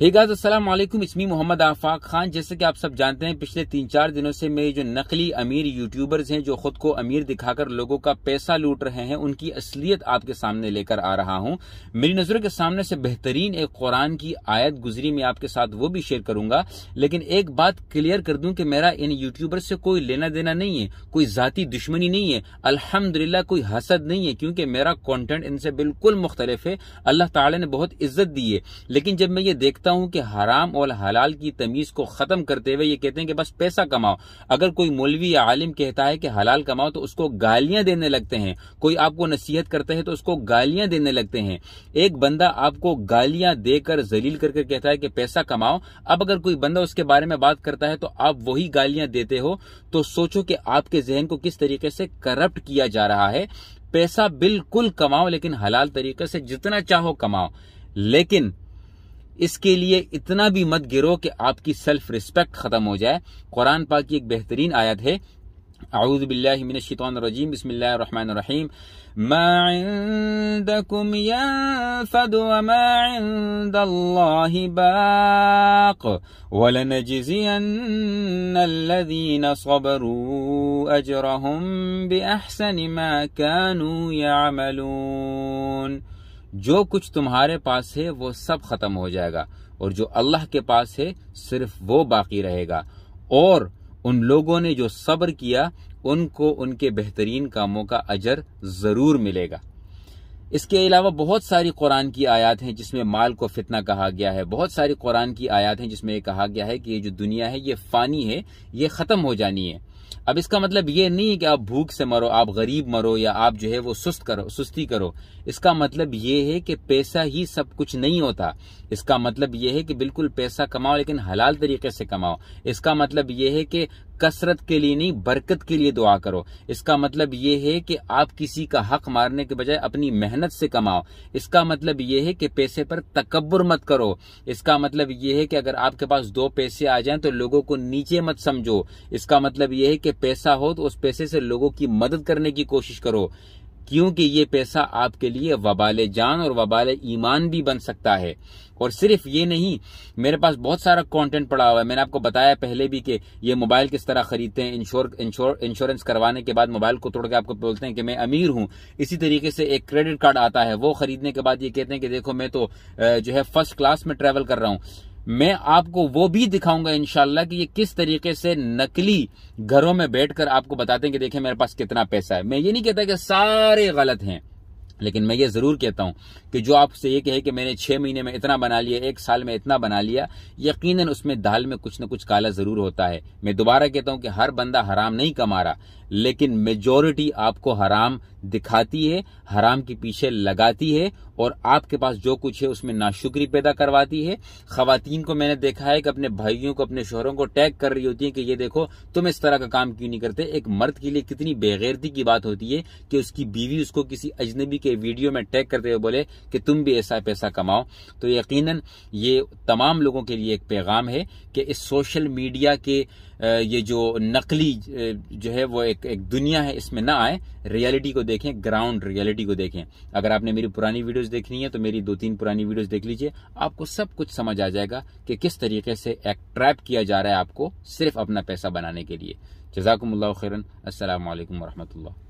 hey guys अस्सलाम वालेकुम इसमी मोहम्मद आफाक खान जैसे कि आप सब जानते हैं पिछले तीन चार दिनों से मेरे जो नकली अमीर यूट्यूबर्स हैं जो खुद को अमीर दिखाकर लोगों का पैसा लूट रहे हैं उनकी असलियत आपके सामने लेकर आ रहा हूं मेरी नजरों के सामने से बेहतरीन एक कुरान की आयत गुजरी मैं आपके साथ वो भी शेयर करूंगा लेकिन एक बात क्लियर कर दूं कि मेरा इन यूट्यूबर से कोई लेना देना नहीं है कोई जाति दुश्मनी नहीं है अलहमदिल्ला कोई हसद नहीं है क्योंकि मेरा कॉन्टेंट इनसे बिल्कुल मुख्तलिफ है अल्लाह तला ने बहुत इज्जत दी है लेकिन जब मैं ये देखता देखता हूं कि हराम और हलाल की तमीज को खत्म करते हुए ये कहते हैं कि बस पैसा कमाओ अगर कोई मौलवी या आलिम कहता है कि हलाल कमाओ तो उसको गालियां देने लगते हैं कोई आपको नसीहत करता है तो उसको गालियां देने लगते हैं एक बंदा आपको गालियां देकर जलील करके कहता है कि पैसा कमाओ अब अगर कोई बंदा उसके बारे में बात करता है तो आप वही गालियां देते हो तो सोचो कि आपके जहन को किस तरीके से करप्ट किया जा रहा है पैसा बिल्कुल कमाओ लेकिन हलाल तरीके से जितना चाहो कमाओ लेकिन لیے اتنا بھی مت گرو کہ آپ کی سلف ریسپیکٹ ختم ہو جائے قرآن پاک کی ایک بہترین آیت ہے أعوذ بالله من الشيطان الرجيم بسم الله الرحمن الرحيم ما عندكم ينفد وما عند الله باق ولنجزين الذين صبروا أجرهم بأحسن ما كانوا يعملون जो कुछ तुम्हारे पास है वो सब खत्म हो जाएगा और जो अल्लाह के पास है सिर्फ वो बाकी रहेगा और उन लोगों ने जो सब्र किया उनको उनके बेहतरीन कामों का अजर जरूर मिलेगा इसके अलावा बहुत सारी कुरान की आयत हैं जिसमें माल को फितना कहा गया है बहुत सारी कुरान की आयत हैं जिसमें कहा गया है कि ये जो दुनिया है ये फानी है ये ख़त्म हो जानी है अब इसका मतलब ये नहीं है कि आप भूख से मरो आप गरीब मरो या आप जो है वो सुस्त करो सुस्ती करो इसका मतलब ये है कि पैसा ही सब कुछ नहीं होता इसका मतलब ये है कि बिल्कुल पैसा कमाओ लेकिन हलाल तरीके से कमाओ इसका मतलब ये है कि कसरत के लिए नहीं बरकत के लिए दुआ करो इसका मतलब ये है कि आप किसी का हक मारने के बजाय अपनी मेहनत से कमाओ इसका मतलब ये है कि पैसे पर तकबर मत करो इसका मतलब ये है कि अगर आपके पास दो पैसे आ जाएं तो लोगों को नीचे मत समझो इसका मतलब ये है है कि पैसा हो तो उस पैसे से लोगों की मदद करने की कोशिश करो क्योंकि ये पैसा आपके लिए वबाल जान और वबाल ईमान भी बन सकता है और सिर्फ ये नहीं मेरे पास बहुत सारा कंटेंट पड़ा हुआ है मैंने आपको बताया पहले भी कि ये मोबाइल किस तरह खरीदते हैं इंश्योर इंश्योरेंस करवाने के बाद मोबाइल को तोड़ के आपको बोलते हैं कि मैं अमीर हूं इसी तरीके से एक क्रेडिट कार्ड आता है वो खरीदने के बाद ये कहते हैं कि देखो मैं तो जो है फर्स्ट क्लास में ट्रेवल कर रहा हूं मैं आपको वो भी दिखाऊंगा इनशाला कि ये किस तरीके से नकली घरों में बैठकर आपको बताते हैं कि देखे मेरे पास कितना पैसा है मैं ये नहीं कहता कि सारे गलत हैं लेकिन मैं ये जरूर कहता हूं कि जो आपसे ये कहे कि मैंने छह महीने में इतना बना लिया एक साल में इतना बना लिया यकीनन उसमें दाल में कुछ ना कुछ काला जरूर होता है मैं दोबारा कहता हूं कि हर बंदा हराम नहीं कमा रहा लेकिन मेजोरिटी आपको हराम दिखाती है हराम के पीछे लगाती है और आपके पास जो कुछ है उसमें नाशुक्री पैदा करवाती है खातन को मैंने देखा है कि अपने भाइयों को अपने शोहरों को टैग कर रही होती है कि ये देखो तुम इस तरह का काम क्यों नहीं करते एक मर्द के लिए कितनी बेगैरती की बात होती है कि उसकी बीवी उसको किसी अजनबी के वीडियो में टैग करते हुए बोले कि तुम भी ऐसा पैसा कमाओ तो यकीन ये तमाम लोगों के लिए एक पैगाम है कि इस सोशल मीडिया के ये जो नकली जो है वो एक एक दुनिया है इसमें ना आए रियलिटी को देखें ग्राउंड रियलिटी को देखें अगर आपने मेरी पुरानी वीडियोस देखनी है तो मेरी दो तीन पुरानी वीडियोस देख लीजिए आपको सब कुछ समझ आ जाएगा कि किस तरीके से एक ट्रैप किया जा रहा है आपको सिर्फ अपना पैसा बनाने के लिए जजाकम्ला खैरन असल वरहमल